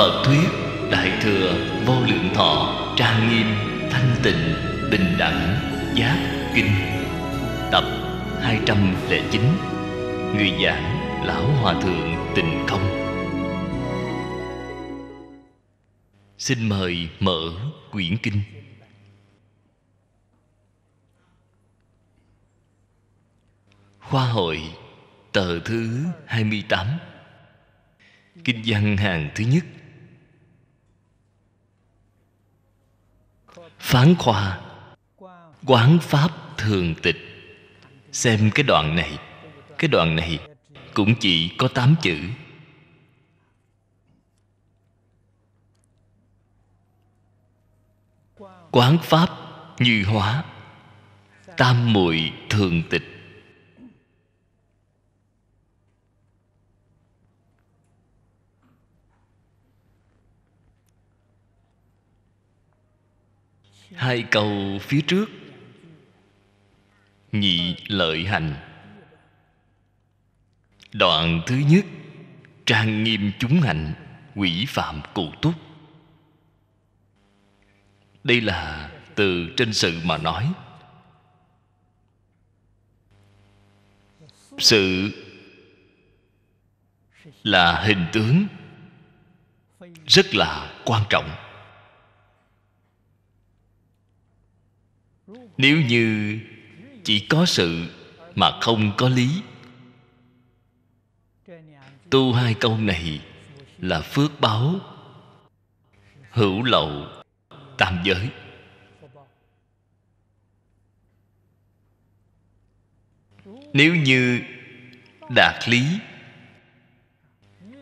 Phật thuyết Đại Thừa Vô Lượng Thọ Trang Nghiêm Thanh Tịnh Bình Đẳng Giác Kinh Tập 209 Người giảng Lão Hòa Thượng Tịnh Không Xin mời mở quyển kinh Khoa hội tờ thứ 28 Kinh văn hàng thứ nhất phán khoa quán pháp thường tịch xem cái đoạn này cái đoạn này cũng chỉ có tám chữ quán pháp như hóa tam muội thường tịch hai câu phía trước nhị lợi hành đoạn thứ nhất trang nghiêm chúng hạnh quỷ phạm cụ túc đây là từ trên sự mà nói sự là hình tướng rất là quan trọng nếu như chỉ có sự mà không có lý tu hai câu này là phước báo hữu lậu tam giới nếu như đạt lý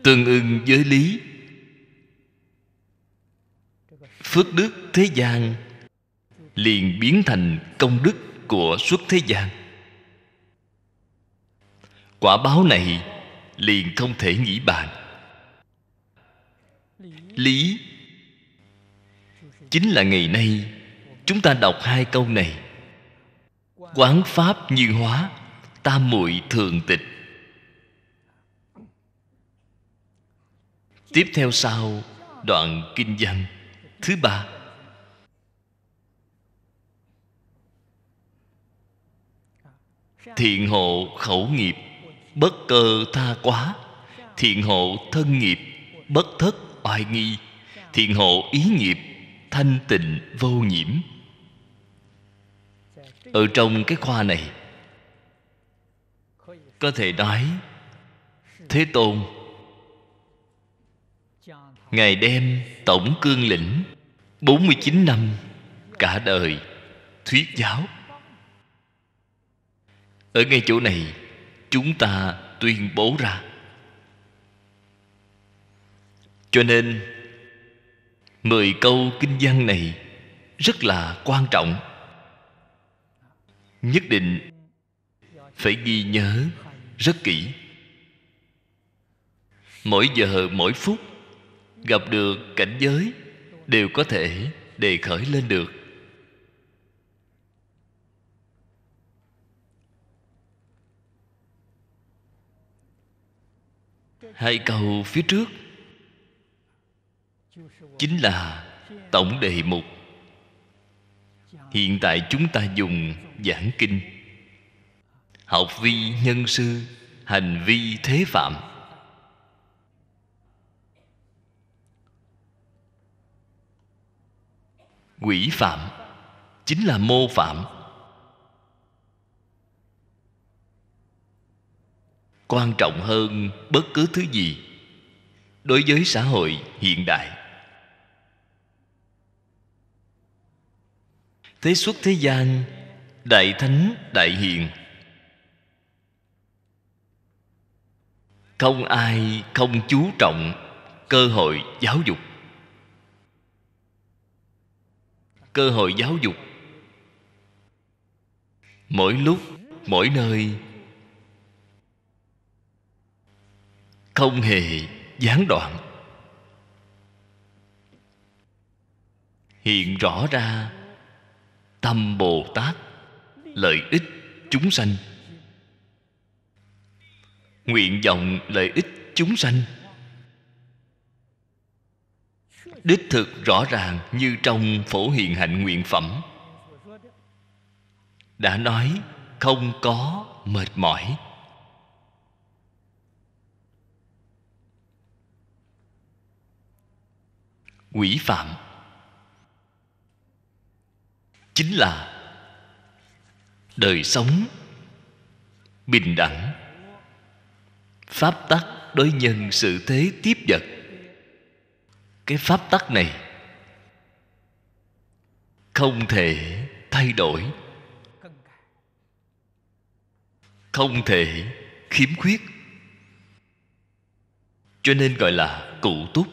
tương ưng với lý phước đức thế gian liền biến thành công đức của suốt thế gian quả báo này liền không thể nghĩ bàn lý chính là ngày nay chúng ta đọc hai câu này quán pháp như hóa tam muội thường tịch tiếp theo sau đoạn kinh văn thứ ba thiện hộ khẩu nghiệp bất cơ tha quá thiện hộ thân nghiệp bất thất oai nghi thiện hộ ý nghiệp thanh tịnh vô nhiễm ở trong cái khoa này có thể nói thế tôn ngài đem tổng cương lĩnh 49 năm cả đời thuyết giáo ở ngay chỗ này chúng ta tuyên bố ra cho nên mười câu kinh văn này rất là quan trọng nhất định phải ghi nhớ rất kỹ mỗi giờ mỗi phút gặp được cảnh giới đều có thể đề khởi lên được hai câu phía trước chính là tổng đề mục hiện tại chúng ta dùng giảng kinh học vi nhân sư hành vi thế phạm quỷ phạm chính là mô phạm quan trọng hơn bất cứ thứ gì đối với xã hội hiện đại thế xuất thế gian đại thánh đại hiền không ai không chú trọng cơ hội giáo dục cơ hội giáo dục mỗi lúc mỗi nơi không hề gián đoạn hiện rõ ra tâm bồ tát lợi ích chúng sanh nguyện vọng lợi ích chúng sanh đích thực rõ ràng như trong phổ hiện hạnh nguyện phẩm đã nói không có mệt mỏi Quỷ phạm Chính là Đời sống Bình đẳng Pháp tắc đối nhân sự thế tiếp vật Cái pháp tắc này Không thể thay đổi Không thể khiếm khuyết Cho nên gọi là cụ túc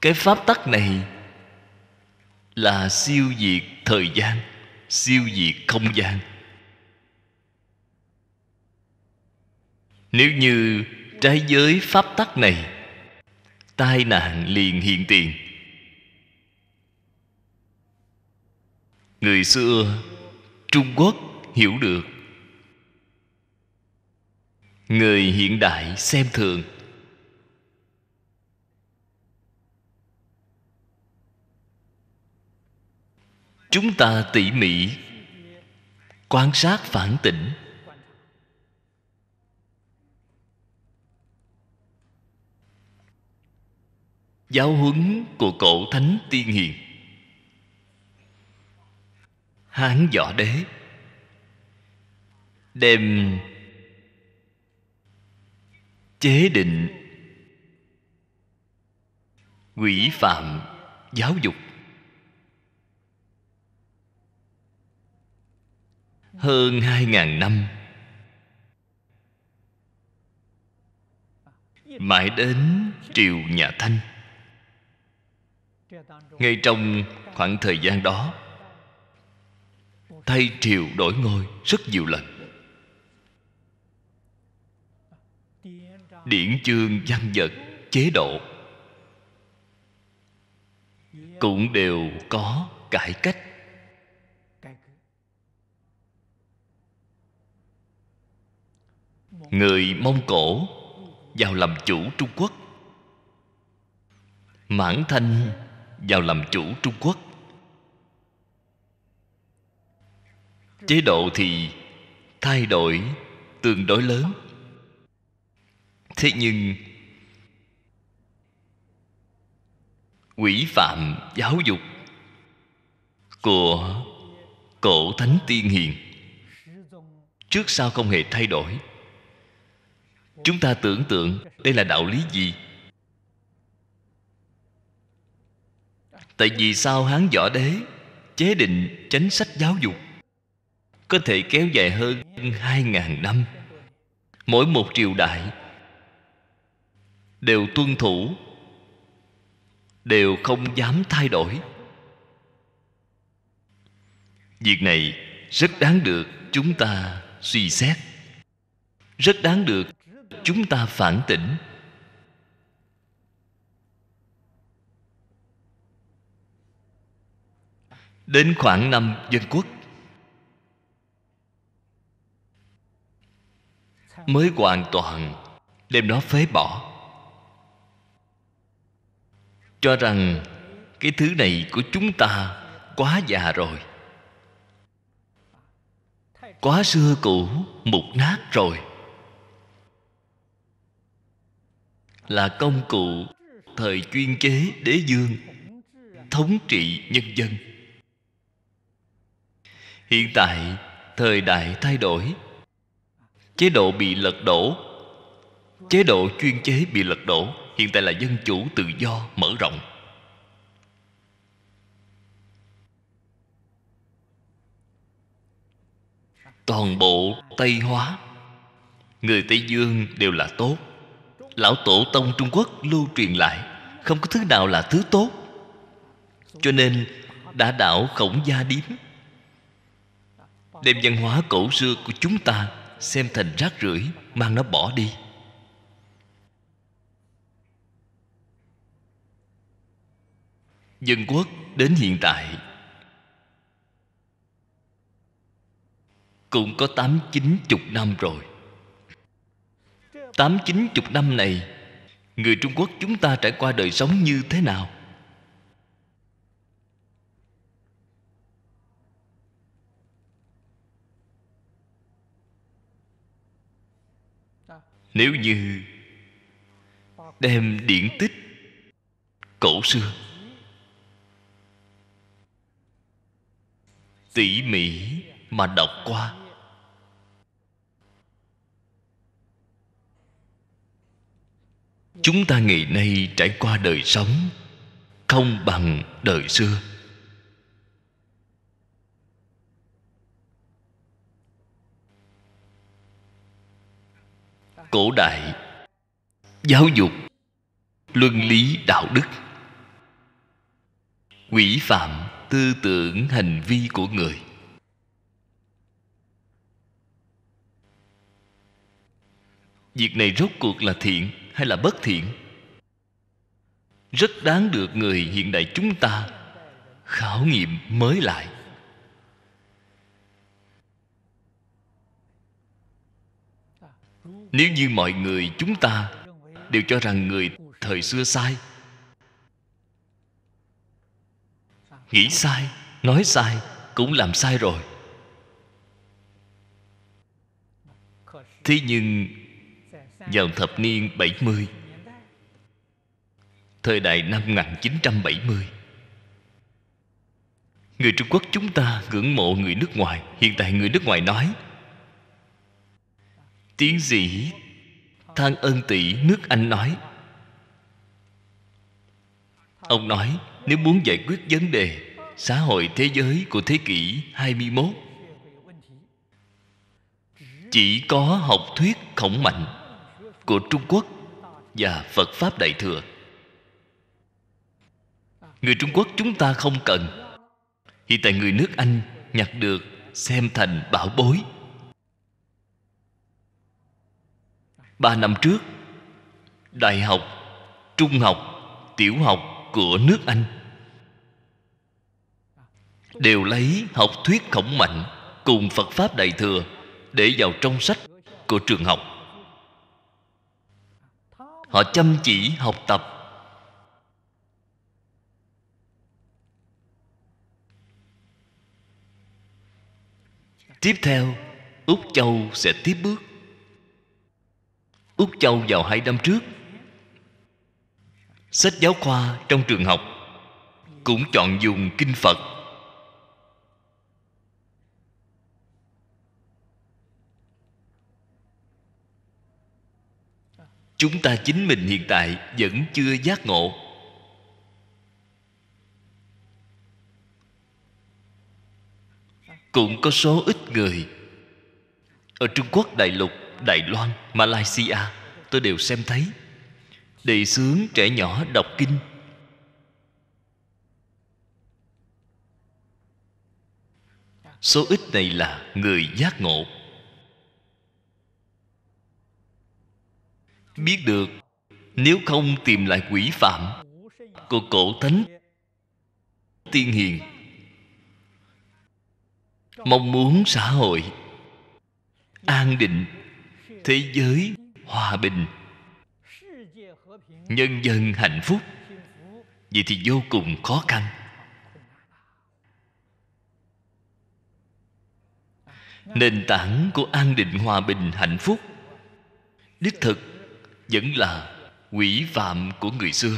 cái pháp tắc này là siêu diệt thời gian siêu diệt không gian nếu như trái giới pháp tắc này tai nạn liền hiện tiền người xưa trung quốc hiểu được người hiện đại xem thường chúng ta tỉ mỉ quan sát phản tỉnh giáo huấn của cổ thánh tiên hiền hán võ đế đem chế định quỷ phạm giáo dục hơn hai ngàn năm mãi đến triều nhà thanh ngay trong khoảng thời gian đó thay triều đổi ngôi rất nhiều lần điển chương văn vật chế độ cũng đều có cải cách người mông cổ vào làm chủ trung quốc mãn thanh vào làm chủ trung quốc chế độ thì thay đổi tương đối lớn thế nhưng quỷ phạm giáo dục của cổ thánh tiên hiền trước sau không hề thay đổi chúng ta tưởng tượng đây là đạo lý gì tại vì sao hán võ đế chế định chính sách giáo dục có thể kéo dài hơn hai ngàn năm mỗi một triều đại đều tuân thủ đều không dám thay đổi việc này rất đáng được chúng ta suy xét rất đáng được chúng ta phản tỉnh đến khoảng năm dân quốc mới hoàn toàn đem nó phế bỏ cho rằng cái thứ này của chúng ta quá già rồi quá xưa cũ mục nát rồi là công cụ thời chuyên chế đế dương thống trị nhân dân hiện tại thời đại thay đổi chế độ bị lật đổ chế độ chuyên chế bị lật đổ hiện tại là dân chủ tự do mở rộng toàn bộ tây hóa người tây dương đều là tốt lão tổ tông trung quốc lưu truyền lại không có thứ nào là thứ tốt cho nên đã đảo khổng gia điếm đem văn hóa cổ xưa của chúng ta xem thành rác rưởi mang nó bỏ đi dân quốc đến hiện tại cũng có tám chín chục năm rồi tám chín chục năm này người trung quốc chúng ta trải qua đời sống như thế nào nếu như đem điển tích cổ xưa tỉ mỉ mà đọc qua chúng ta ngày nay trải qua đời sống không bằng đời xưa cổ đại giáo dục luân lý đạo đức quỷ phạm tư tưởng hành vi của người việc này rốt cuộc là thiện hay là bất thiện rất đáng được người hiện đại chúng ta khảo nghiệm mới lại nếu như mọi người chúng ta đều cho rằng người thời xưa sai nghĩ sai nói sai cũng làm sai rồi thế nhưng vào thập niên 70 thời đại năm 1970 người Trung Quốc chúng ta ngưỡng mộ người nước ngoài hiện tại người nước ngoài nói tiến sĩ Thang Ân Tỷ nước Anh nói Ông nói nếu muốn giải quyết vấn đề xã hội thế giới của thế kỷ 21 chỉ có học thuyết khổng mạnh của trung quốc và phật pháp đại thừa người trung quốc chúng ta không cần hiện tại người nước anh nhặt được xem thành bảo bối ba năm trước đại học trung học tiểu học của nước anh đều lấy học thuyết khổng mạnh cùng phật pháp đại thừa để vào trong sách của trường học họ chăm chỉ học tập tiếp theo úc châu sẽ tiếp bước úc châu vào hai năm trước sách giáo khoa trong trường học cũng chọn dùng kinh phật chúng ta chính mình hiện tại vẫn chưa giác ngộ cũng có số ít người ở trung quốc đại lục đài loan malaysia tôi đều xem thấy đầy sướng trẻ nhỏ đọc kinh số ít này là người giác ngộ biết được nếu không tìm lại quỷ phạm của cổ thánh tiên hiền mong muốn xã hội an định thế giới hòa bình nhân dân hạnh phúc vậy thì vô cùng khó khăn nền tảng của an định hòa bình hạnh phúc đích thực vẫn là quỷ phạm của người xưa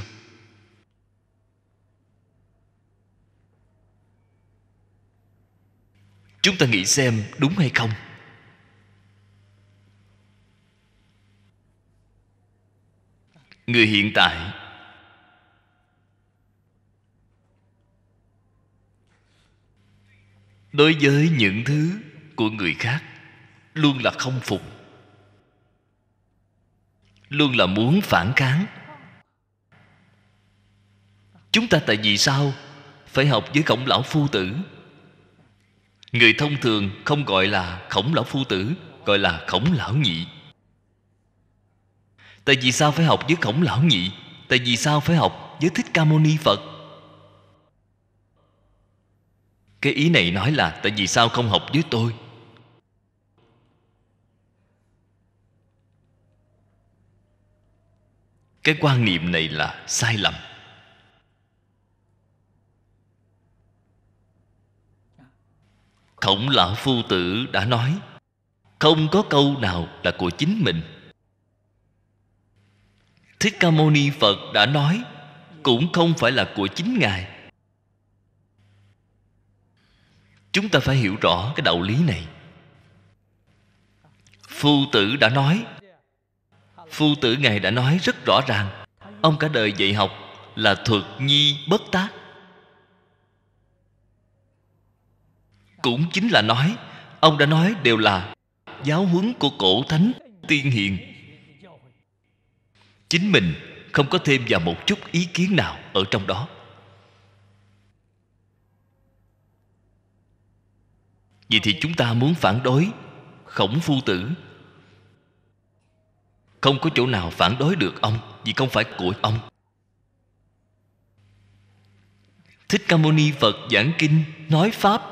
chúng ta nghĩ xem đúng hay không người hiện tại đối với những thứ của người khác luôn là không phục luôn là muốn phản kháng chúng ta tại vì sao phải học với khổng lão phu tử người thông thường không gọi là khổng lão phu tử gọi là khổng lão nhị tại vì sao phải học với khổng lão nhị tại vì sao phải học với thích ca mâu ni phật cái ý này nói là tại vì sao không học với tôi cái quan niệm này là sai lầm khổng lão phu tử đã nói không có câu nào là của chính mình thích ca mâu ni phật đã nói cũng không phải là của chính ngài chúng ta phải hiểu rõ cái đạo lý này phu tử đã nói phu tử ngài đã nói rất rõ ràng ông cả đời dạy học là thuật nhi bất tác cũng chính là nói ông đã nói đều là giáo huấn của cổ thánh tiên hiền chính mình không có thêm vào một chút ý kiến nào ở trong đó vậy thì chúng ta muốn phản đối khổng phu tử không có chỗ nào phản đối được ông Vì không phải của ông Thích Ca Mâu Ni Phật giảng kinh Nói Pháp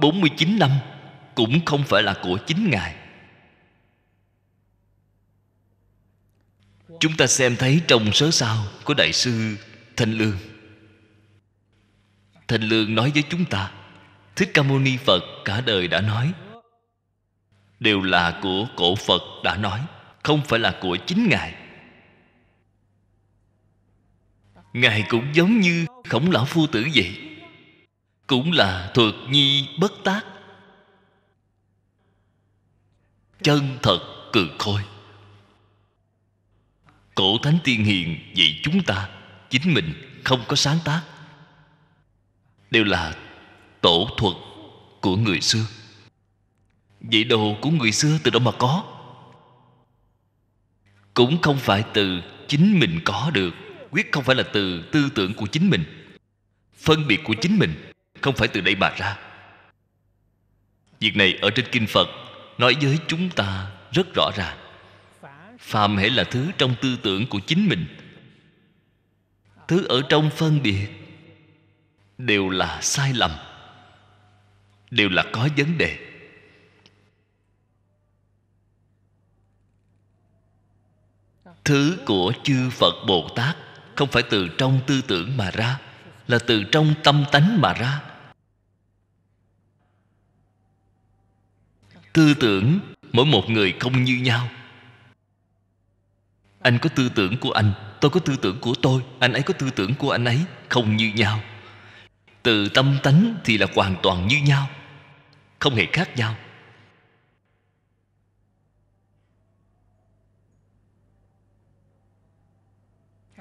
49 năm Cũng không phải là của chính Ngài Chúng ta xem thấy trong sớ sao Của Đại sư Thanh Lương Thanh Lương nói với chúng ta Thích Ca Mâu Ni Phật cả đời đã nói Đều là của cổ Phật đã nói không phải là của chính ngài ngài cũng giống như khổng lão phu tử vậy cũng là thuật nhi bất tác chân thật cường khôi cổ thánh tiên hiền vậy chúng ta chính mình không có sáng tác đều là tổ thuật của người xưa vậy đồ của người xưa từ đâu mà có cũng không phải từ chính mình có được quyết không phải là từ tư tưởng của chính mình phân biệt của chính mình không phải từ đây mà ra việc này ở trên kinh phật nói với chúng ta rất rõ ràng phàm hễ là thứ trong tư tưởng của chính mình thứ ở trong phân biệt đều là sai lầm đều là có vấn đề thứ của chư phật bồ tát không phải từ trong tư tưởng mà ra là từ trong tâm tánh mà ra tư tưởng mỗi một người không như nhau anh có tư tưởng của anh tôi có tư tưởng của tôi anh ấy có tư tưởng của anh ấy không như nhau từ tâm tánh thì là hoàn toàn như nhau không hề khác nhau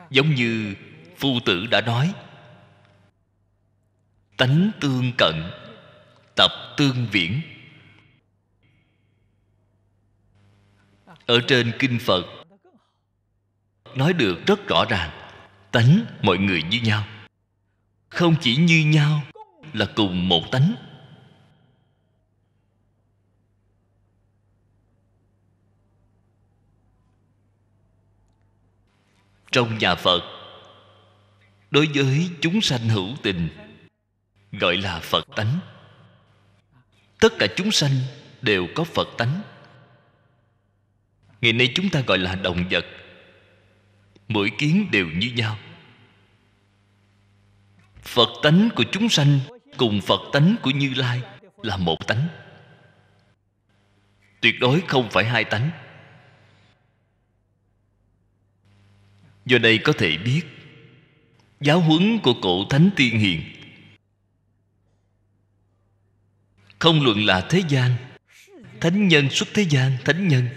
giống như phu tử đã nói tánh tương cận tập tương viễn ở trên kinh phật nói được rất rõ ràng tánh mọi người như nhau không chỉ như nhau là cùng một tánh trong nhà phật đối với chúng sanh hữu tình gọi là phật tánh tất cả chúng sanh đều có phật tánh ngày nay chúng ta gọi là động vật mỗi kiến đều như nhau phật tánh của chúng sanh cùng phật tánh của như lai là một tánh tuyệt đối không phải hai tánh do đây có thể biết giáo huấn của cổ thánh tiên hiền không luận là thế gian thánh nhân xuất thế gian thánh nhân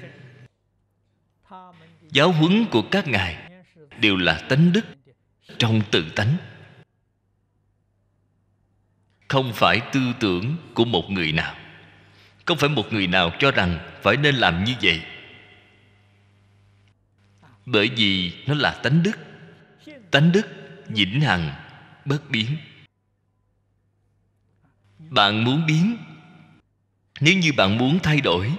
giáo huấn của các ngài đều là tánh đức trong tự tánh không phải tư tưởng của một người nào không phải một người nào cho rằng phải nên làm như vậy bởi vì nó là tánh đức tánh đức vĩnh hằng bất biến bạn muốn biến nếu như bạn muốn thay đổi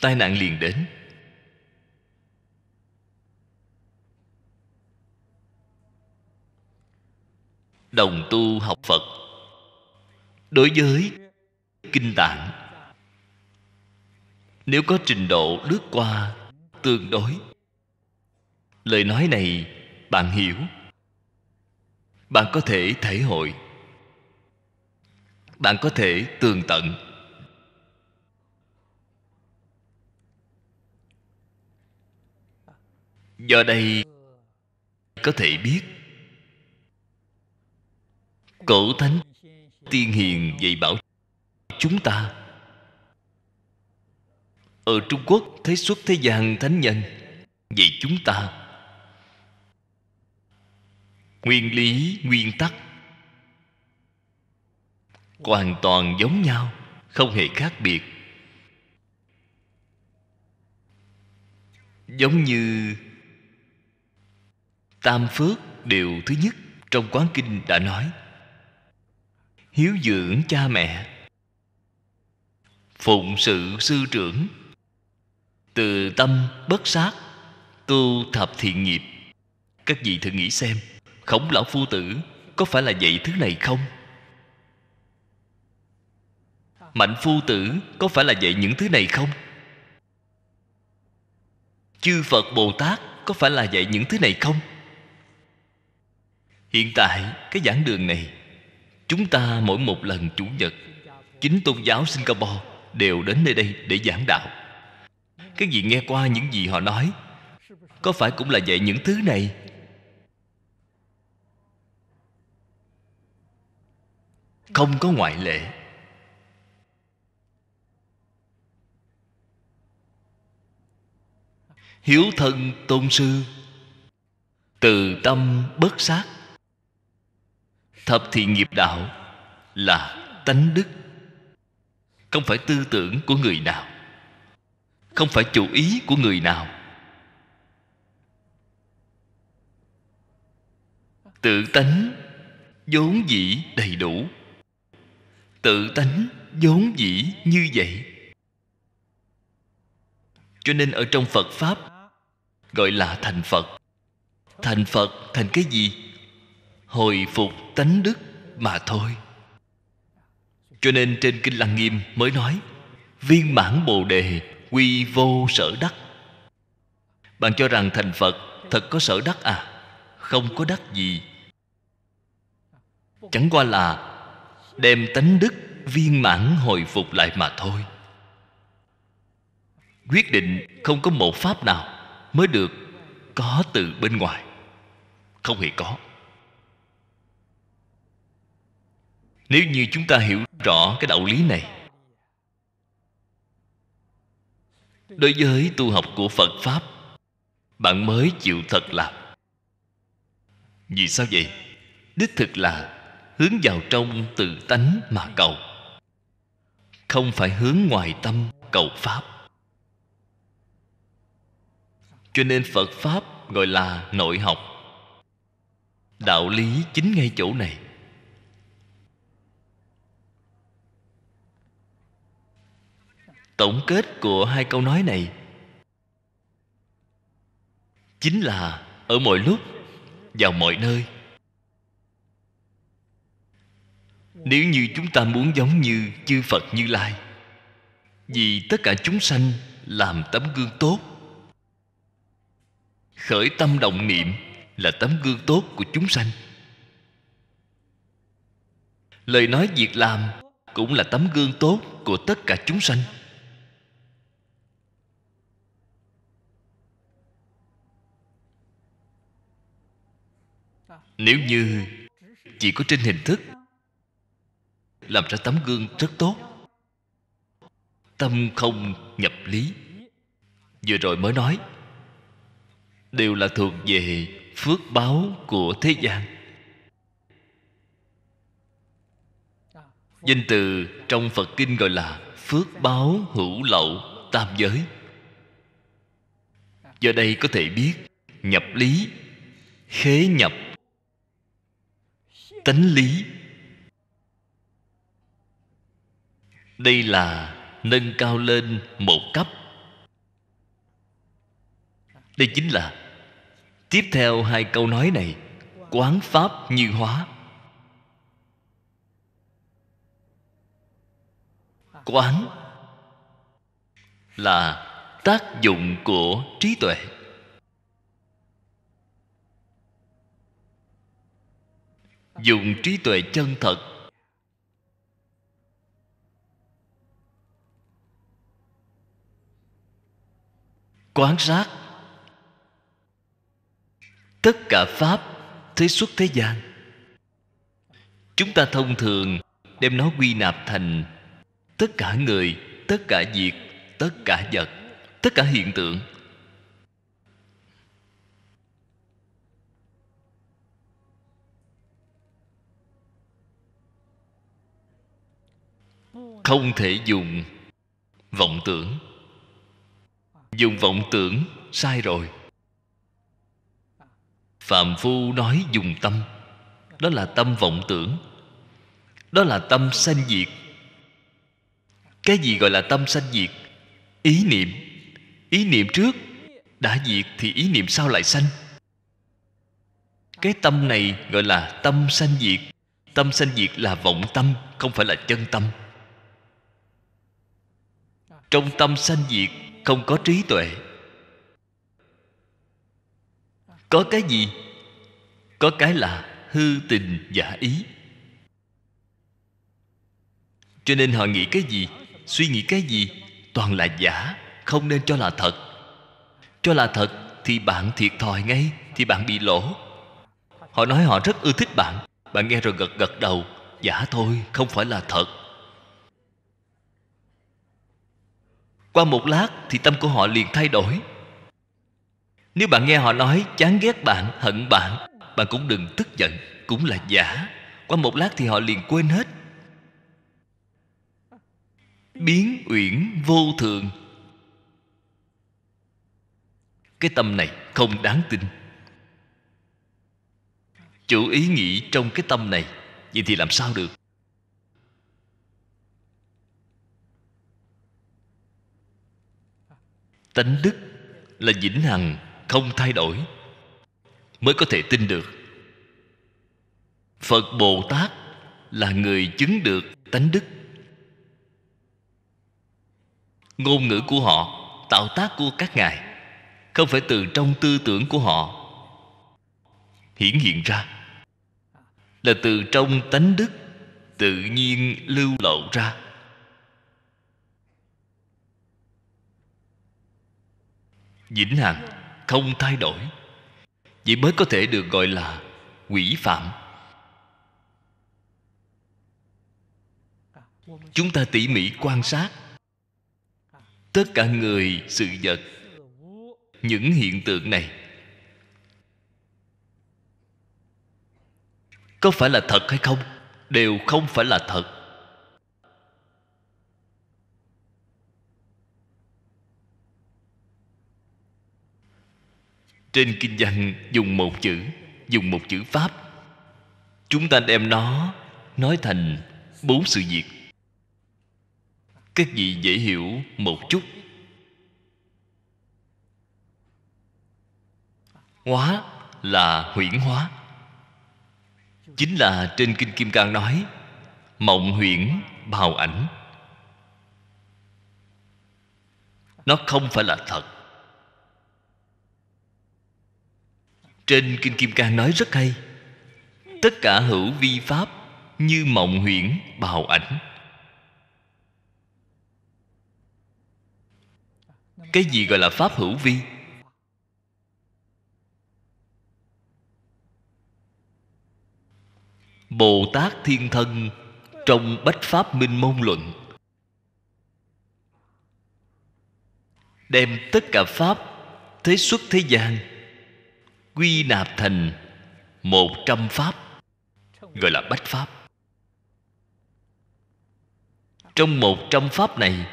tai nạn liền đến đồng tu học phật đối với kinh tạng nếu có trình độ lướt qua tương đối lời nói này bạn hiểu bạn có thể thể hội bạn có thể tường tận do đây có thể biết cổ thánh tiên hiền dạy bảo chúng ta ở Trung Quốc thấy xuất thế gian thánh nhân Vậy chúng ta Nguyên lý, nguyên tắc Hoàn toàn giống nhau Không hề khác biệt Giống như Tam Phước điều thứ nhất Trong Quán Kinh đã nói Hiếu dưỡng cha mẹ Phụng sự sư trưởng từ tâm bất sát tu thập thiện nghiệp các vị thử nghĩ xem khổng lão phu tử có phải là dạy thứ này không mạnh phu tử có phải là dạy những thứ này không chư phật bồ tát có phải là dạy những thứ này không hiện tại cái giảng đường này chúng ta mỗi một lần chủ nhật chính tôn giáo singapore đều đến nơi đây để giảng đạo cái gì nghe qua những gì họ nói Có phải cũng là dạy những thứ này Không có ngoại lệ Hiếu thân tôn sư Từ tâm bất sát Thập thiện nghiệp đạo Là tánh đức Không phải tư tưởng của người nào không phải chủ ý của người nào tự tánh vốn dĩ đầy đủ tự tánh vốn dĩ như vậy cho nên ở trong phật pháp gọi là thành phật thành phật thành cái gì hồi phục tánh đức mà thôi cho nên trên kinh lăng nghiêm mới nói viên mãn bồ đề quy vô sở đắc bạn cho rằng thành phật thật có sở đắc à không có đắc gì chẳng qua là đem tánh đức viên mãn hồi phục lại mà thôi quyết định không có một pháp nào mới được có từ bên ngoài không hề có nếu như chúng ta hiểu rõ cái đạo lý này đối với tu học của phật pháp bạn mới chịu thật là vì sao vậy đích thực là hướng vào trong tự tánh mà cầu không phải hướng ngoài tâm cầu pháp cho nên phật pháp gọi là nội học đạo lý chính ngay chỗ này tổng kết của hai câu nói này chính là ở mọi lúc vào mọi nơi nếu như chúng ta muốn giống như chư phật như lai vì tất cả chúng sanh làm tấm gương tốt khởi tâm động niệm là tấm gương tốt của chúng sanh lời nói việc làm cũng là tấm gương tốt của tất cả chúng sanh nếu như chỉ có trên hình thức làm ra tấm gương rất tốt tâm không nhập lý vừa rồi mới nói đều là thuộc về phước báo của thế gian danh từ trong phật kinh gọi là phước báo hữu lậu tam giới do đây có thể biết nhập lý khế nhập tánh lý đây là nâng cao lên một cấp đây chính là tiếp theo hai câu nói này quán pháp như hóa quán là tác dụng của trí tuệ dùng trí tuệ chân thật quán sát tất cả pháp thế xuất thế gian chúng ta thông thường đem nó quy nạp thành tất cả người tất cả việc tất cả vật tất cả hiện tượng không thể dùng vọng tưởng dùng vọng tưởng sai rồi phạm phu nói dùng tâm đó là tâm vọng tưởng đó là tâm sanh diệt cái gì gọi là tâm sanh diệt ý niệm ý niệm trước đã diệt thì ý niệm sau lại sanh cái tâm này gọi là tâm sanh diệt tâm sanh diệt là vọng tâm không phải là chân tâm trong tâm sanh diệt không có trí tuệ có cái gì có cái là hư tình giả ý cho nên họ nghĩ cái gì suy nghĩ cái gì toàn là giả không nên cho là thật cho là thật thì bạn thiệt thòi ngay thì bạn bị lỗ họ nói họ rất ưa thích bạn bạn nghe rồi gật gật đầu giả thôi không phải là thật qua một lát thì tâm của họ liền thay đổi nếu bạn nghe họ nói chán ghét bạn hận bạn bạn cũng đừng tức giận cũng là giả qua một lát thì họ liền quên hết biến uyển vô thường cái tâm này không đáng tin chủ ý nghĩ trong cái tâm này vậy thì làm sao được tánh đức là vĩnh hằng không thay đổi mới có thể tin được phật bồ tát là người chứng được tánh đức ngôn ngữ của họ tạo tác của các ngài không phải từ trong tư tưởng của họ hiển hiện ra là từ trong tánh đức tự nhiên lưu lộ ra vĩnh hằng không thay đổi vậy mới có thể được gọi là quỷ phạm chúng ta tỉ mỉ quan sát tất cả người sự vật những hiện tượng này có phải là thật hay không đều không phải là thật trên kinh văn dùng một chữ dùng một chữ pháp chúng ta đem nó nói thành bốn sự việc các vị dễ hiểu một chút hóa là huyễn hóa chính là trên kinh kim cang nói mộng huyễn bào ảnh nó không phải là thật Trên Kinh Kim Cang nói rất hay Tất cả hữu vi pháp Như mộng huyễn bào ảnh Cái gì gọi là pháp hữu vi? Bồ Tát Thiên Thân Trong Bách Pháp Minh Môn Luận Đem tất cả Pháp Thế xuất thế gian quy nạp thành một trăm pháp gọi là bách pháp trong một trăm pháp này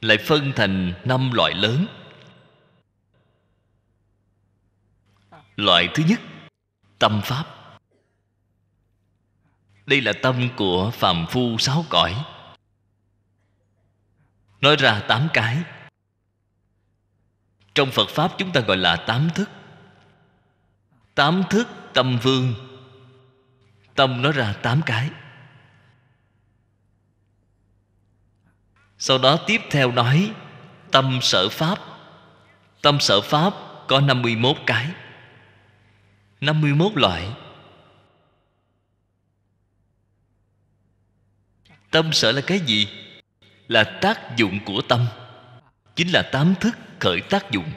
lại phân thành năm loại lớn loại thứ nhất tâm pháp đây là tâm của phàm phu sáu cõi nói ra tám cái trong phật pháp chúng ta gọi là tám thức tám thức tâm vương tâm nó ra tám cái sau đó tiếp theo nói tâm sở pháp tâm sở pháp có 51 cái 51 loại Tâm sở là cái gì? Là tác dụng của tâm Chính là tám thức khởi tác dụng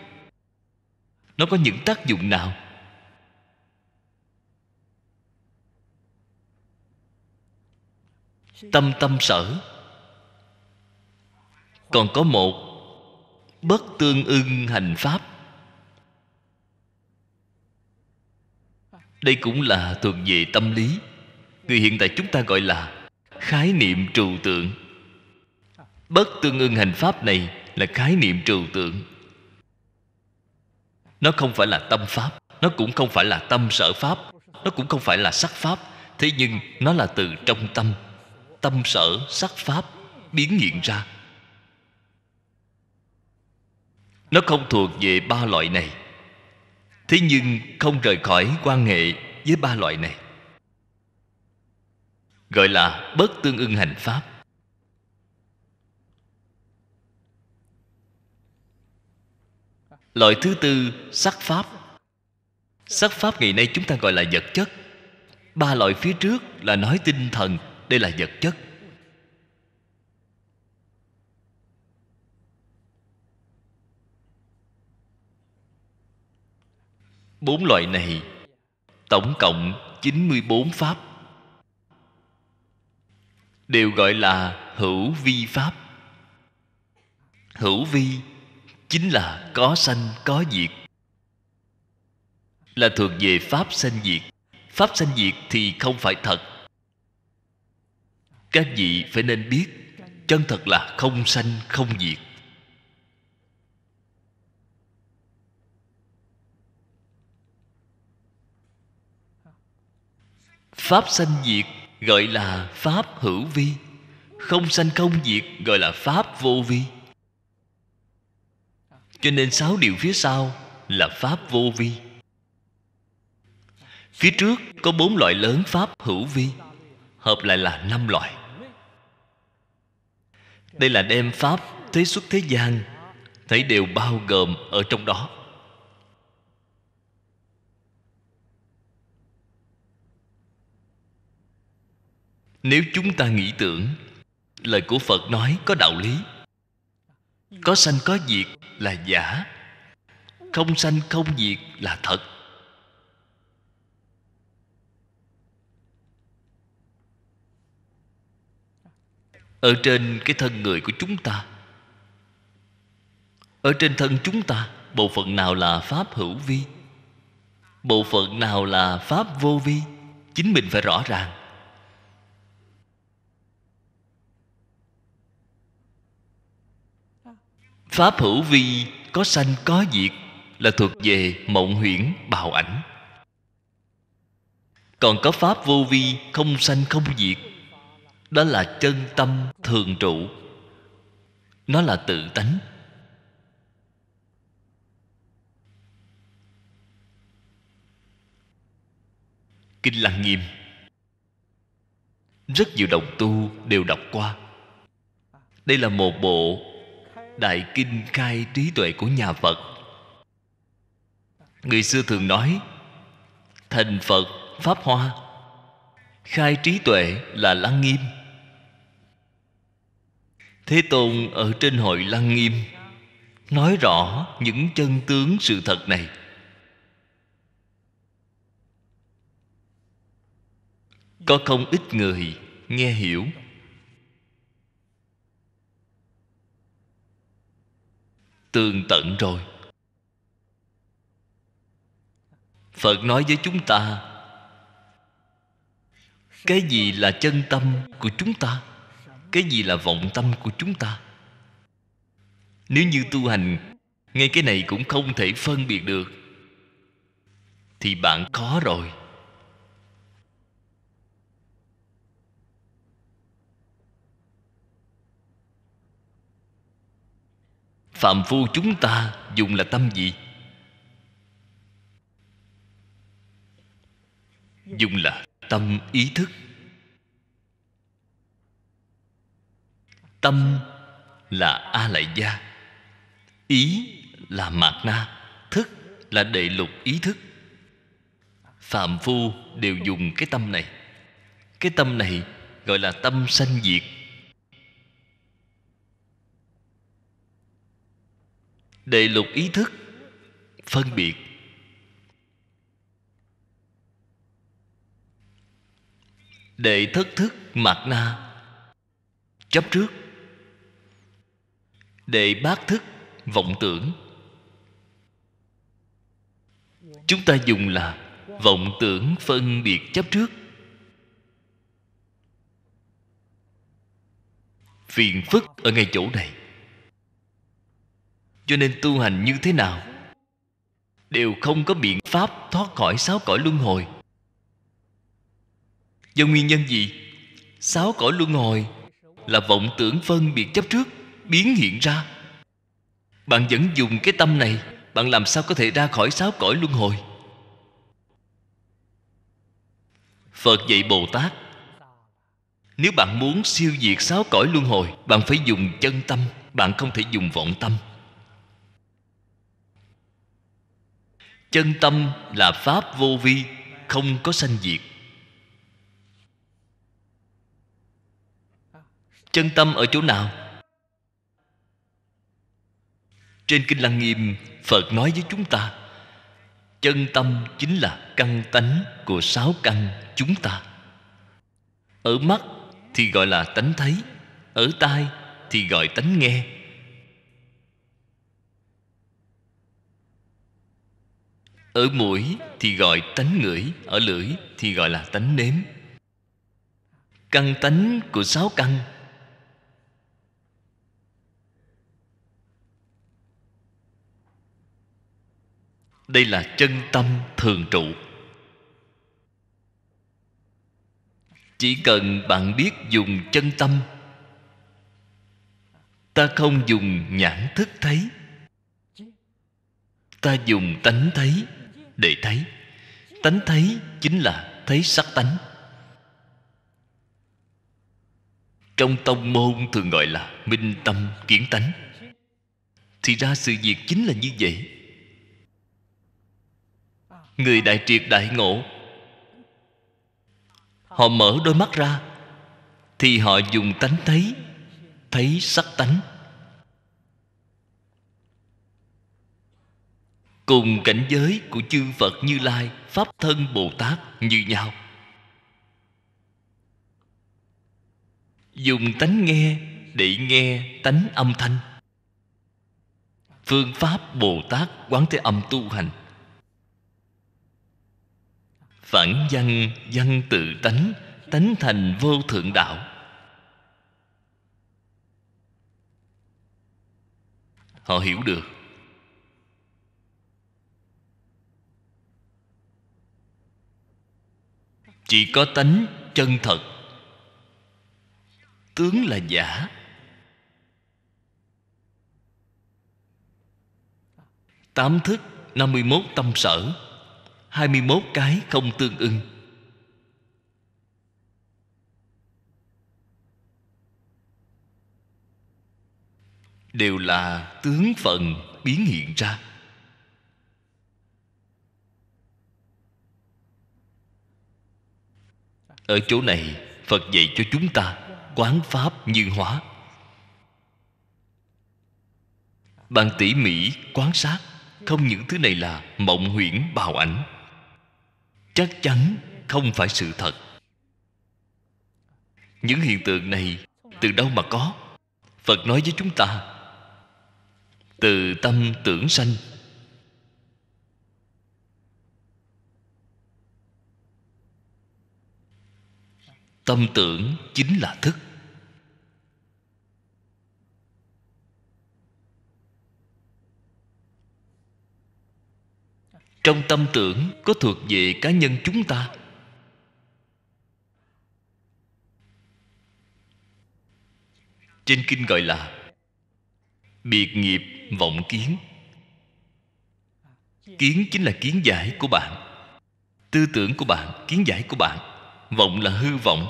Nó có những tác dụng nào? tâm tâm sở còn có một bất tương ưng hành pháp đây cũng là thuộc về tâm lý người hiện tại chúng ta gọi là khái niệm trừu tượng bất tương ưng hành pháp này là khái niệm trừu tượng nó không phải là tâm pháp nó cũng không phải là tâm sở pháp nó cũng không phải là sắc pháp thế nhưng nó là từ trong tâm tâm sở sắc pháp biến hiện ra nó không thuộc về ba loại này thế nhưng không rời khỏi quan hệ với ba loại này gọi là bất tương ưng hành pháp loại thứ tư sắc pháp sắc pháp ngày nay chúng ta gọi là vật chất ba loại phía trước là nói tinh thần đây là vật chất bốn loại này tổng cộng 94 pháp đều gọi là hữu vi pháp hữu vi chính là có sanh có diệt là thuộc về pháp sanh diệt pháp sanh diệt thì không phải thật các vị phải nên biết chân thật là không sanh không diệt pháp sanh diệt gọi là pháp hữu vi không sanh không diệt gọi là pháp vô vi cho nên sáu điều phía sau là pháp vô vi phía trước có bốn loại lớn pháp hữu vi hợp lại là năm loại đây là đem pháp thế xuất thế gian thấy đều bao gồm ở trong đó nếu chúng ta nghĩ tưởng lời của phật nói có đạo lý có sanh có diệt là giả không sanh không diệt là thật ở trên cái thân người của chúng ta ở trên thân chúng ta bộ phận nào là pháp hữu vi bộ phận nào là pháp vô vi chính mình phải rõ ràng pháp hữu vi có sanh có diệt là thuộc về mộng huyễn bào ảnh còn có pháp vô vi không sanh không diệt đó là chân tâm thường trụ nó là tự tánh kinh lăng nghiêm rất nhiều đồng tu đều đọc qua đây là một bộ đại kinh khai trí tuệ của nhà phật người xưa thường nói thành phật pháp hoa khai trí tuệ là lăng nghiêm thế tôn ở trên hội lăng nghiêm nói rõ những chân tướng sự thật này có không ít người nghe hiểu tường tận rồi phật nói với chúng ta cái gì là chân tâm của chúng ta cái gì là vọng tâm của chúng ta nếu như tu hành ngay cái này cũng không thể phân biệt được thì bạn khó rồi phạm phu chúng ta dùng là tâm gì dùng là tâm ý thức tâm là a lại gia ý là mạt na thức là đệ lục ý thức phạm phu đều dùng cái tâm này cái tâm này gọi là tâm sanh diệt đệ lục ý thức phân biệt đệ thất thức mạt na chấp trước để bác thức vọng tưởng chúng ta dùng là vọng tưởng phân biệt chấp trước phiền phức ở ngay chỗ này cho nên tu hành như thế nào đều không có biện pháp thoát khỏi sáu cõi luân hồi do nguyên nhân gì sáu cõi luân hồi là vọng tưởng phân biệt chấp trước biến hiện ra bạn vẫn dùng cái tâm này bạn làm sao có thể ra khỏi sáu cõi luân hồi phật dạy bồ tát nếu bạn muốn siêu diệt sáu cõi luân hồi bạn phải dùng chân tâm bạn không thể dùng vọng tâm chân tâm là pháp vô vi không có sanh diệt chân tâm ở chỗ nào trên Kinh Lăng Nghiêm Phật nói với chúng ta Chân tâm chính là căn tánh Của sáu căn chúng ta Ở mắt thì gọi là tánh thấy Ở tai thì gọi tánh nghe Ở mũi thì gọi tánh ngửi Ở lưỡi thì gọi là tánh nếm Căn tánh của sáu căn đây là chân tâm thường trụ chỉ cần bạn biết dùng chân tâm ta không dùng nhãn thức thấy ta dùng tánh thấy để thấy tánh thấy chính là thấy sắc tánh trong tông môn thường gọi là minh tâm kiến tánh thì ra sự việc chính là như vậy người đại triệt đại ngộ họ mở đôi mắt ra thì họ dùng tánh thấy thấy sắc tánh cùng cảnh giới của chư phật như lai pháp thân bồ tát như nhau dùng tánh nghe để nghe tánh âm thanh phương pháp bồ tát quán thế âm tu hành Phản văn văn tự tánh Tánh thành vô thượng đạo Họ hiểu được Chỉ có tánh chân thật Tướng là giả Tám thức 51 tâm sở 21 cái không tương ưng đều là tướng phận biến hiện ra ở chỗ này phật dạy cho chúng ta quán pháp như hóa bằng tỉ mỉ quán sát không những thứ này là mộng huyễn bào ảnh chắc chắn không phải sự thật những hiện tượng này từ đâu mà có phật nói với chúng ta từ tâm tưởng sanh tâm tưởng chính là thức trong tâm tưởng có thuộc về cá nhân chúng ta trên kinh gọi là biệt nghiệp vọng kiến kiến chính là kiến giải của bạn tư tưởng của bạn kiến giải của bạn vọng là hư vọng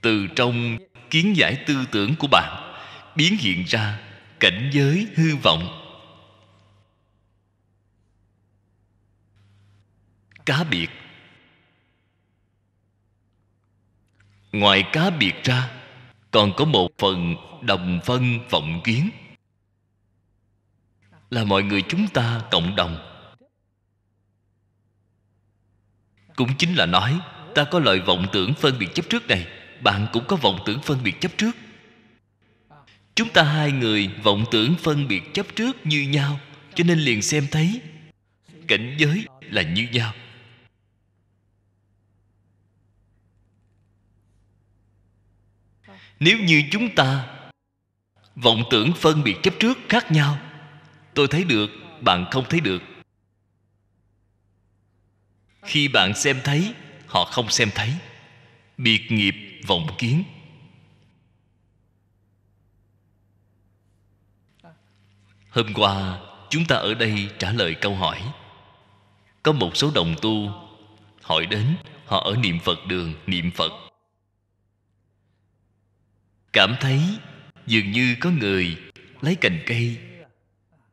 từ trong kiến giải tư tưởng của bạn biến hiện ra cảnh giới hư vọng cá biệt ngoài cá biệt ra còn có một phần đồng phân vọng kiến là mọi người chúng ta cộng đồng cũng chính là nói ta có loại vọng tưởng phân biệt chấp trước này bạn cũng có vọng tưởng phân biệt chấp trước chúng ta hai người vọng tưởng phân biệt chấp trước như nhau cho nên liền xem thấy cảnh giới là như nhau nếu như chúng ta vọng tưởng phân biệt chấp trước khác nhau tôi thấy được bạn không thấy được khi bạn xem thấy họ không xem thấy biệt nghiệp vọng kiến hôm qua chúng ta ở đây trả lời câu hỏi có một số đồng tu hỏi đến họ ở niệm phật đường niệm phật cảm thấy dường như có người lấy cành cây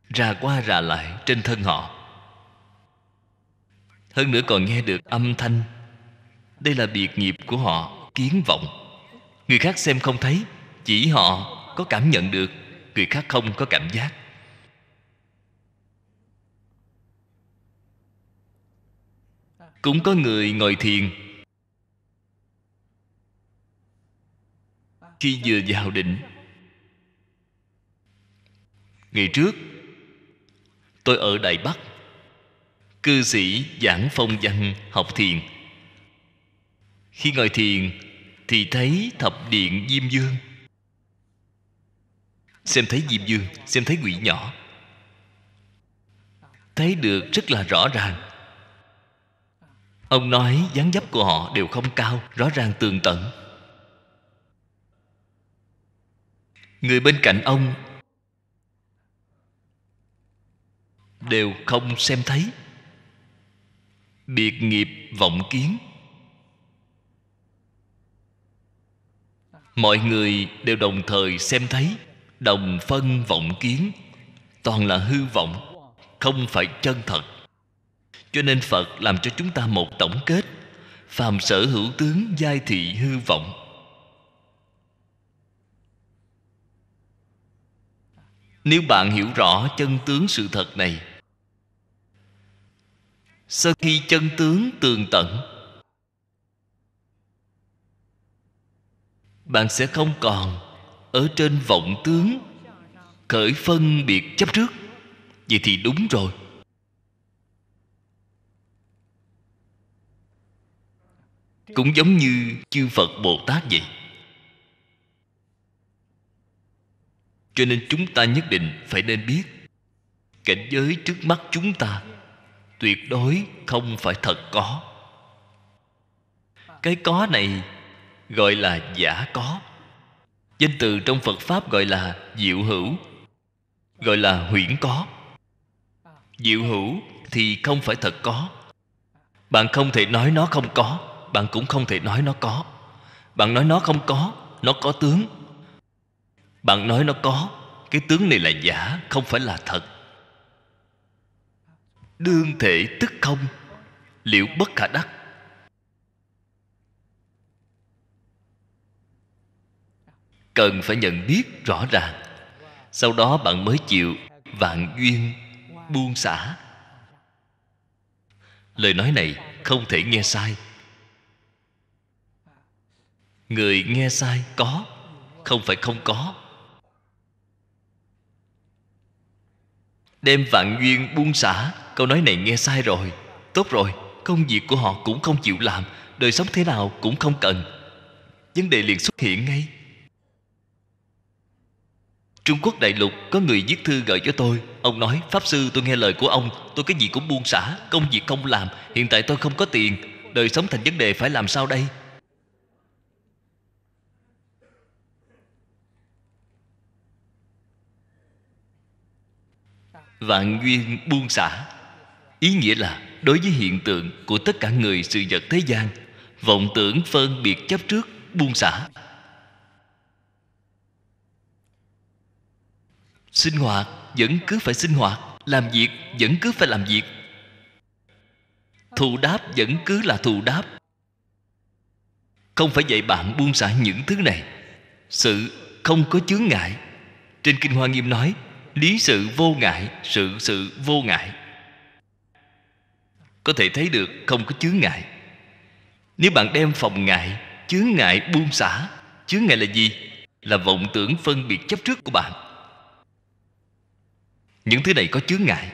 ra qua rà lại trên thân họ hơn nữa còn nghe được âm thanh đây là biệt nghiệp của họ kiến vọng người khác xem không thấy chỉ họ có cảm nhận được người khác không có cảm giác cũng có người ngồi thiền khi vừa vào định ngày trước tôi ở đài bắc cư sĩ giảng phong văn học thiền khi ngồi thiền thì thấy thập điện diêm dương xem thấy diêm dương xem thấy quỷ nhỏ thấy được rất là rõ ràng ông nói dáng dấp của họ đều không cao rõ ràng tường tận người bên cạnh ông đều không xem thấy biệt nghiệp vọng kiến mọi người đều đồng thời xem thấy đồng phân vọng kiến toàn là hư vọng không phải chân thật cho nên phật làm cho chúng ta một tổng kết phàm sở hữu tướng giai thị hư vọng nếu bạn hiểu rõ chân tướng sự thật này sau khi chân tướng tường tận bạn sẽ không còn ở trên vọng tướng khởi phân biệt chấp trước vậy thì đúng rồi cũng giống như chư phật bồ tát vậy cho nên chúng ta nhất định phải nên biết cảnh giới trước mắt chúng ta tuyệt đối không phải thật có cái có này gọi là giả có danh từ trong phật pháp gọi là diệu hữu gọi là huyễn có diệu hữu thì không phải thật có bạn không thể nói nó không có bạn cũng không thể nói nó có bạn nói nó không có nó có tướng bạn nói nó có Cái tướng này là giả Không phải là thật Đương thể tức không Liệu bất khả đắc Cần phải nhận biết rõ ràng Sau đó bạn mới chịu Vạn duyên buông xả Lời nói này không thể nghe sai Người nghe sai có Không phải không có Đem vạn duyên buông xả Câu nói này nghe sai rồi Tốt rồi Công việc của họ cũng không chịu làm Đời sống thế nào cũng không cần Vấn đề liền xuất hiện ngay Trung Quốc đại lục có người viết thư gửi cho tôi Ông nói Pháp sư tôi nghe lời của ông Tôi cái gì cũng buông xả Công việc không làm Hiện tại tôi không có tiền Đời sống thành vấn đề phải làm sao đây vạn duyên buông xả ý nghĩa là đối với hiện tượng của tất cả người sự vật thế gian vọng tưởng phân biệt chấp trước buông xả sinh hoạt vẫn cứ phải sinh hoạt làm việc vẫn cứ phải làm việc thù đáp vẫn cứ là thù đáp không phải dạy bạn buông xả những thứ này sự không có chướng ngại trên kinh hoa nghiêm nói lý sự vô ngại sự sự vô ngại có thể thấy được không có chướng ngại nếu bạn đem phòng ngại chướng ngại buông xả chướng ngại là gì là vọng tưởng phân biệt chấp trước của bạn những thứ này có chướng ngại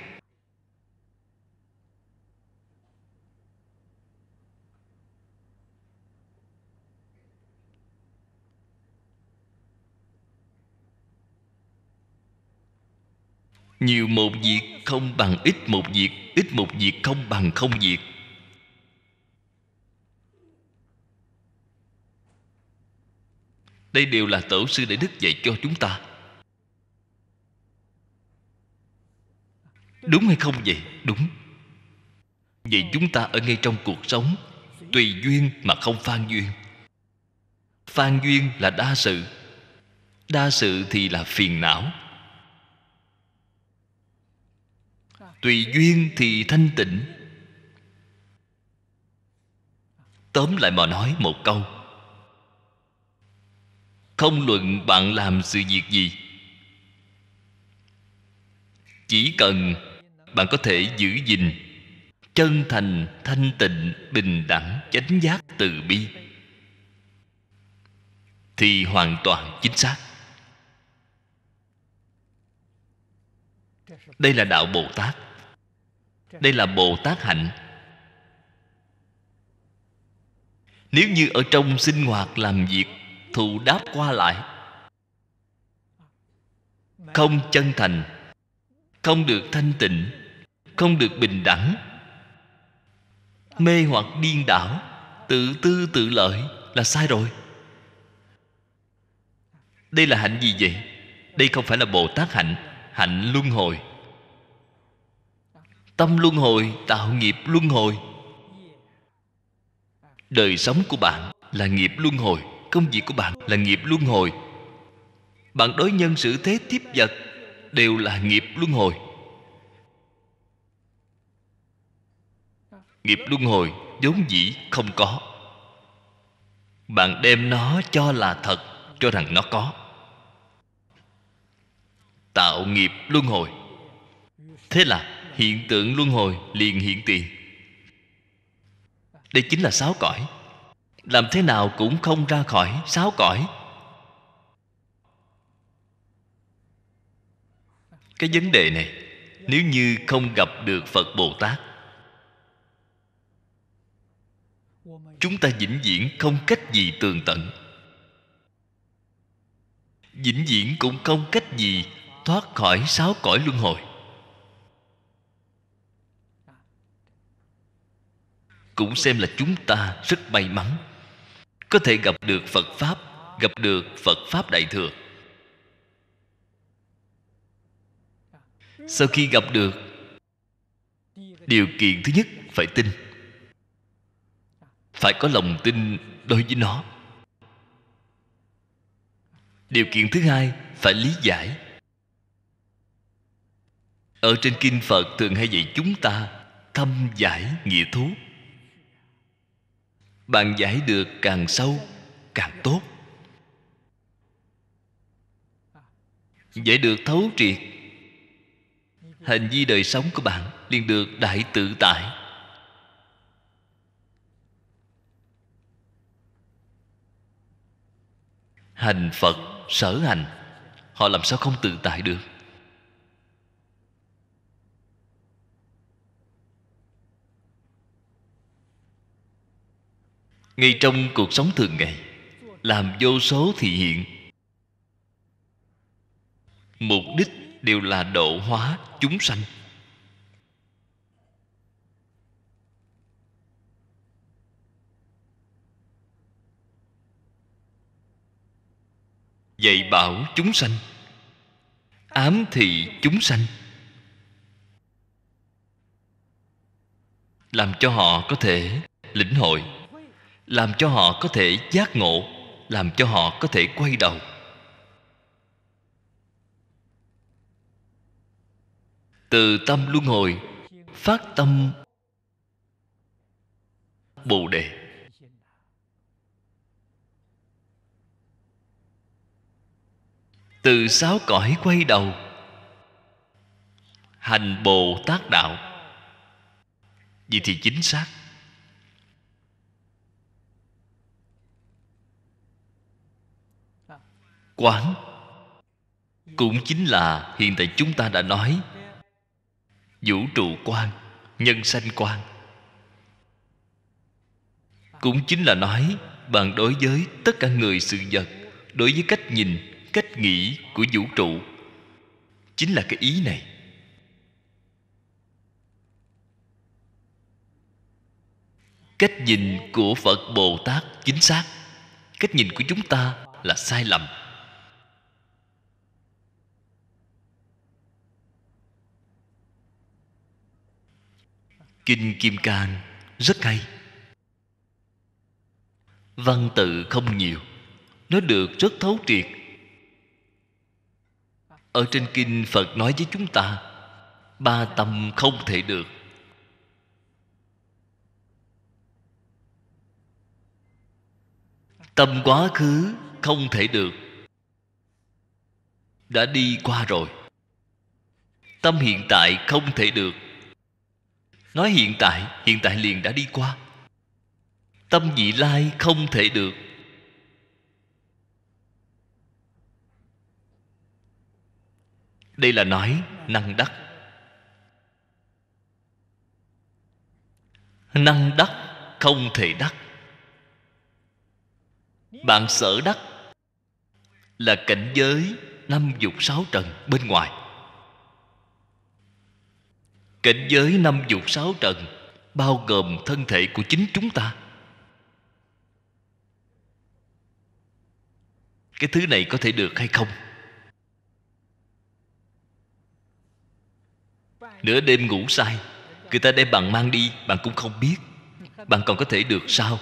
nhiều một việc không bằng ít một việc ít một việc không bằng không việc đây đều là tổ sư đại đức dạy cho chúng ta đúng hay không vậy đúng vậy chúng ta ở ngay trong cuộc sống tùy duyên mà không phan duyên phan duyên là đa sự đa sự thì là phiền não tùy duyên thì thanh tịnh tóm lại mà nói một câu không luận bạn làm sự việc gì chỉ cần bạn có thể giữ gìn chân thành thanh tịnh bình đẳng chánh giác từ bi thì hoàn toàn chính xác đây là đạo bồ tát đây là bồ tát hạnh nếu như ở trong sinh hoạt làm việc thù đáp qua lại không chân thành không được thanh tịnh không được bình đẳng mê hoặc điên đảo tự tư tự lợi là sai rồi đây là hạnh gì vậy đây không phải là bồ tát hạnh hạnh luân hồi tâm luân hồi tạo nghiệp luân hồi đời sống của bạn là nghiệp luân hồi công việc của bạn là nghiệp luân hồi bạn đối nhân xử thế tiếp vật đều là nghiệp luân hồi nghiệp luân hồi vốn dĩ không có bạn đem nó cho là thật cho rằng nó có tạo nghiệp luân hồi thế là hiện tượng luân hồi liền hiện tiền đây chính là sáu cõi làm thế nào cũng không ra khỏi sáu cõi cái vấn đề này nếu như không gặp được phật bồ tát chúng ta vĩnh viễn không cách gì tường tận vĩnh viễn cũng không cách gì thoát khỏi sáu cõi luân hồi cũng xem là chúng ta rất may mắn có thể gặp được phật pháp gặp được phật pháp đại thừa sau khi gặp được điều kiện thứ nhất phải tin phải có lòng tin đối với nó điều kiện thứ hai phải lý giải ở trên kinh phật thường hay dạy chúng ta thâm giải nghĩa thú bạn giải được càng sâu càng tốt giải được thấu triệt hành vi đời sống của bạn liền được đại tự tại hành phật sở hành họ làm sao không tự tại được ngay trong cuộc sống thường ngày làm vô số thị hiện mục đích đều là độ hóa chúng sanh dạy bảo chúng sanh ám thị chúng sanh làm cho họ có thể lĩnh hội làm cho họ có thể giác ngộ làm cho họ có thể quay đầu từ tâm luân hồi phát tâm bồ đề từ sáu cõi quay đầu hành bồ tát đạo vậy thì chính xác quán cũng chính là hiện tại chúng ta đã nói vũ trụ quan nhân sanh quan cũng chính là nói bạn đối với tất cả người sự vật đối với cách nhìn cách nghĩ của vũ trụ chính là cái ý này cách nhìn của phật bồ tát chính xác cách nhìn của chúng ta là sai lầm kinh kim cang rất hay văn tự không nhiều nó được rất thấu triệt ở trên kinh phật nói với chúng ta ba tâm không thể được tâm quá khứ không thể được đã đi qua rồi tâm hiện tại không thể được nói hiện tại hiện tại liền đã đi qua tâm vị lai không thể được đây là nói năng đắc năng đắc không thể đắc bạn sở đắc là cảnh giới năm dục sáu trần bên ngoài cảnh giới năm dục sáu trần bao gồm thân thể của chính chúng ta cái thứ này có thể được hay không nửa đêm ngủ sai người ta đem bạn mang đi bạn cũng không biết bạn còn có thể được sao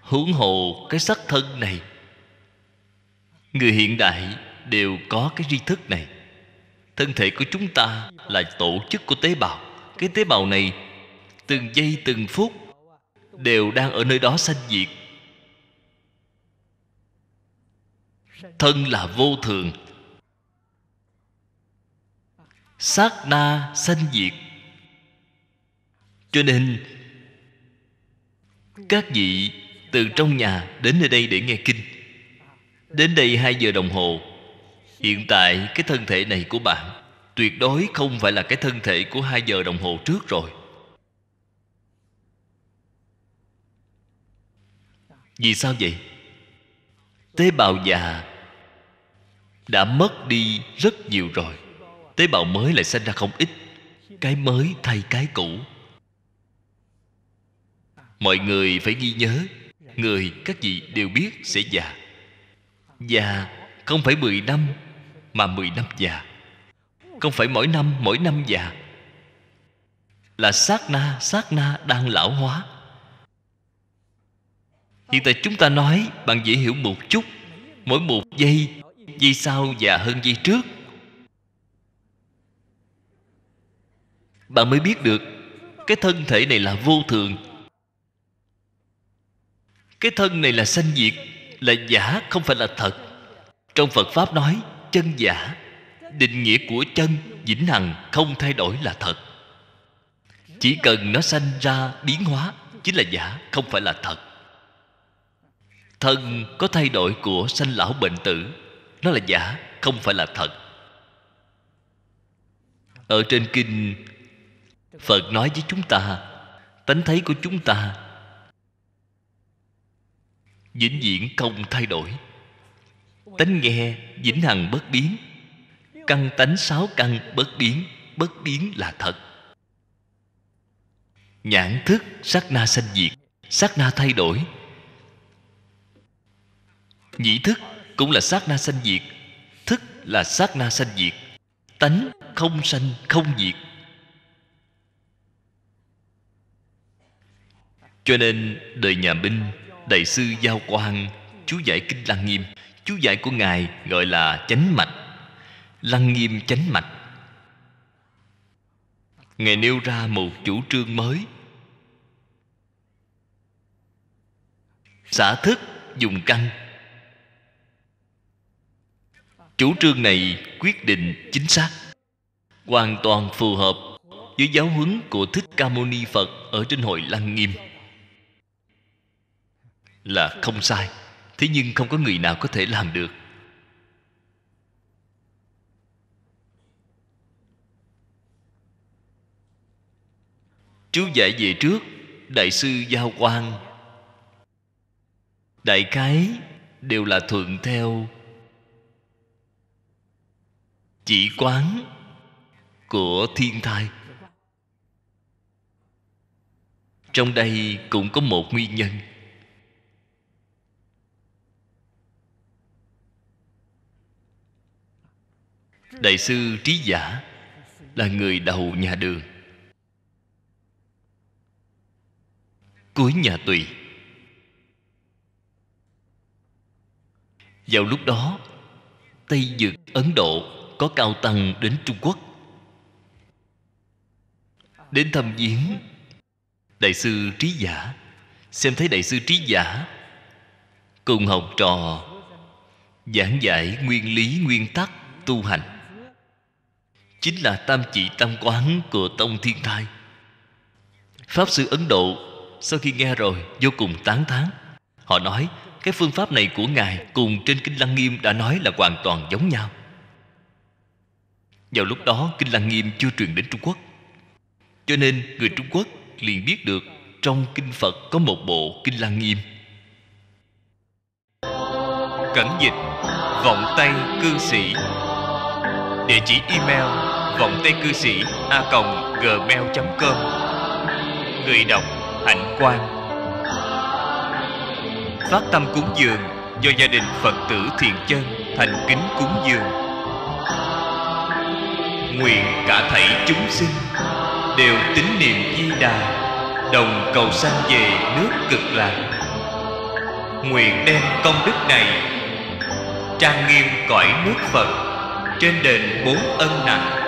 huống hồ cái sắc thân này người hiện đại đều có cái tri thức này thân thể của chúng ta là tổ chức của tế bào cái tế bào này từng giây từng phút đều đang ở nơi đó sanh diệt thân là vô thường sát na sanh diệt cho nên các vị từ trong nhà đến nơi đây để nghe kinh đến đây hai giờ đồng hồ hiện tại cái thân thể này của bạn tuyệt đối không phải là cái thân thể của hai giờ đồng hồ trước rồi vì sao vậy tế bào già đã mất đi rất nhiều rồi tế bào mới lại sinh ra không ít cái mới thay cái cũ mọi người phải ghi nhớ người các vị đều biết sẽ già già không phải 10 năm mà 10 năm già không phải mỗi năm mỗi năm già là sát na sát na đang lão hóa hiện tại chúng ta nói bằng dễ hiểu một chút mỗi một giây giây sau già hơn giây trước bạn mới biết được cái thân thể này là vô thường cái thân này là sanh diệt là giả không phải là thật trong phật pháp nói chân giả định nghĩa của chân vĩnh hằng không thay đổi là thật chỉ cần nó sanh ra biến hóa chính là giả không phải là thật thân có thay đổi của sanh lão bệnh tử nó là giả không phải là thật ở trên kinh phật nói với chúng ta tánh thấy của chúng ta vĩnh viễn không thay đổi tánh nghe vĩnh hằng bất biến căn tánh sáu căn bất biến bất biến là thật nhãn thức sắc na sanh diệt sắc na thay đổi nhĩ thức cũng là sát na sanh diệt thức là sát na sanh diệt tánh không sanh không diệt cho nên đời nhà minh đại sư giao quan chú giải kinh lăng nghiêm chú giải của ngài gọi là chánh mạch lăng nghiêm chánh mạch ngài nêu ra một chủ trương mới xả thức dùng căn chủ trương này quyết định chính xác hoàn toàn phù hợp với giáo huấn của thích ca mâu ni phật ở trên hội lăng nghiêm là không sai thế nhưng không có người nào có thể làm được chú giải về trước đại sư giao quan đại cái đều là thuận theo chỉ quán của thiên thai trong đây cũng có một nguyên nhân đại sư trí giả là người đầu nhà đường cuối nhà tùy vào lúc đó tây dực ấn độ có cao tăng đến trung quốc đến thăm viếng đại sư trí giả xem thấy đại sư trí giả cùng học trò giảng giải nguyên lý nguyên tắc tu hành chính là tam chỉ tam quán của tông thiên thai pháp sư ấn độ sau khi nghe rồi vô cùng tán thán họ nói cái phương pháp này của ngài cùng trên kinh lăng nghiêm đã nói là hoàn toàn giống nhau vào lúc đó kinh lăng nghiêm chưa truyền đến trung quốc cho nên người trung quốc liền biết được trong kinh phật có một bộ kinh lăng nghiêm cẩn dịch vọng tay cư sĩ địa chỉ email vòng tây cư sĩ a gmail.com người đọc hạnh quan phát tâm cúng dường do gia đình phật tử thiền chân thành kính cúng dường nguyện cả thảy chúng sinh đều tín niệm di đà đồng cầu sanh về nước cực lạc nguyện đem công đức này trang nghiêm cõi nước phật trên đền bốn ân nặng